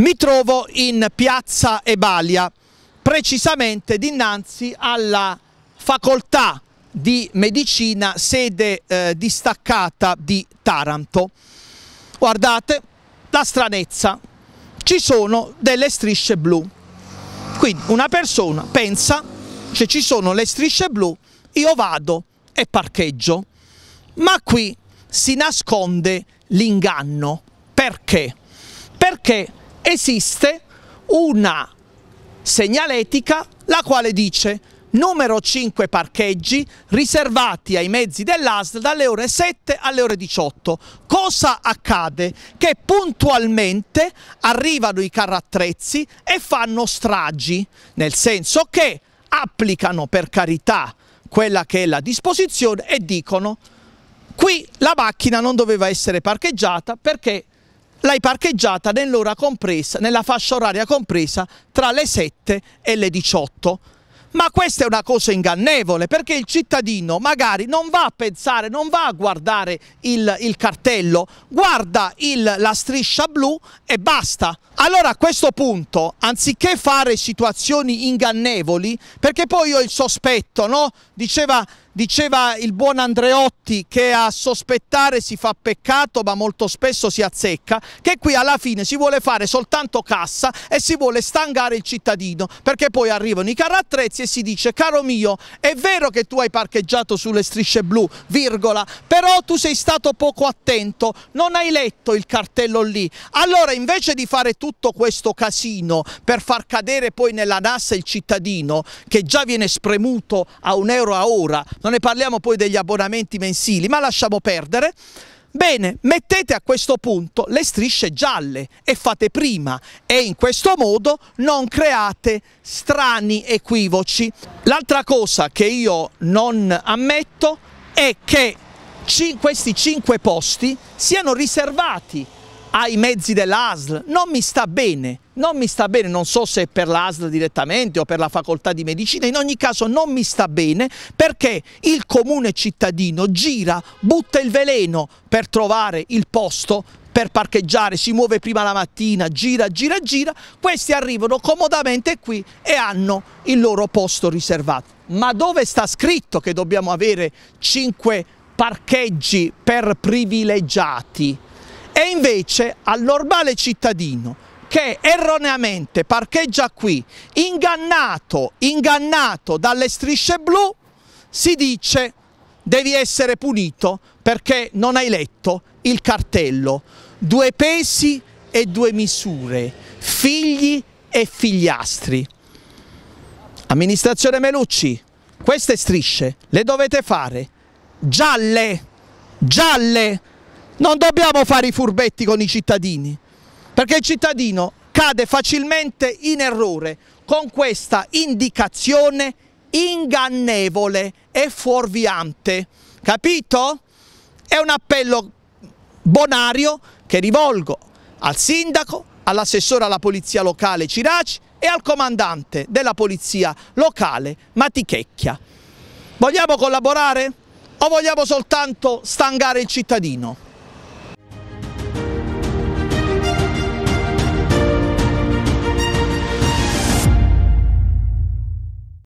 Mi trovo in piazza Ebalia, precisamente dinanzi alla facoltà di medicina sede eh, distaccata di Taranto. Guardate la stranezza, ci sono delle strisce blu. Quindi una persona pensa, se ci sono le strisce blu, io vado e parcheggio. Ma qui si nasconde l'inganno. Perché? Perché esiste una segnaletica la quale dice numero 5 parcheggi riservati ai mezzi dell'ASL dalle ore 7 alle ore 18. Cosa accade? Che puntualmente arrivano i carrattrezzi e fanno stragi, nel senso che applicano per carità quella che è la disposizione e dicono qui la macchina non doveva essere parcheggiata perché l'hai parcheggiata nell'ora compresa, nella fascia oraria compresa tra le 7 e le 18. Ma questa è una cosa ingannevole perché il cittadino magari non va a pensare, non va a guardare il, il cartello, guarda il, la striscia blu e basta. Allora a questo punto, anziché fare situazioni ingannevoli, perché poi ho il sospetto, no? Diceva, diceva il buon Andreotti che a sospettare si fa peccato ma molto spesso si azzecca, che qui alla fine si vuole fare soltanto cassa e si vuole stangare il cittadino, perché poi arrivano i carattrezzi e si dice caro mio è vero che tu hai parcheggiato sulle strisce blu, virgola, però tu sei stato poco attento, non hai letto il cartello lì, allora invece di fare tutto tutto questo casino per far cadere poi nella nassa il cittadino che già viene spremuto a un euro a ora, non ne parliamo poi degli abbonamenti mensili, ma lasciamo perdere. Bene, mettete a questo punto le strisce gialle e fate prima e in questo modo non create strani equivoci. L'altra cosa che io non ammetto è che questi cinque posti siano riservati ai mezzi dell'ASL, non mi sta bene, non mi sta bene, non so se è per l'ASL direttamente o per la facoltà di medicina, in ogni caso non mi sta bene perché il comune cittadino gira, butta il veleno per trovare il posto per parcheggiare, si muove prima la mattina, gira, gira, gira, questi arrivano comodamente qui e hanno il loro posto riservato. Ma dove sta scritto che dobbiamo avere 5 parcheggi per privilegiati? E invece al normale cittadino che erroneamente parcheggia qui, ingannato, ingannato dalle strisce blu, si dice devi essere punito perché non hai letto il cartello. Due pesi e due misure, figli e figliastri. Amministrazione Melucci, queste strisce le dovete fare gialle, gialle, non dobbiamo fare i furbetti con i cittadini, perché il cittadino cade facilmente in errore con questa indicazione ingannevole e fuorviante. Capito? È un appello bonario che rivolgo al sindaco, all'assessore alla polizia locale Ciraci e al comandante della polizia locale Matichecchia. Vogliamo collaborare o vogliamo soltanto stangare il cittadino?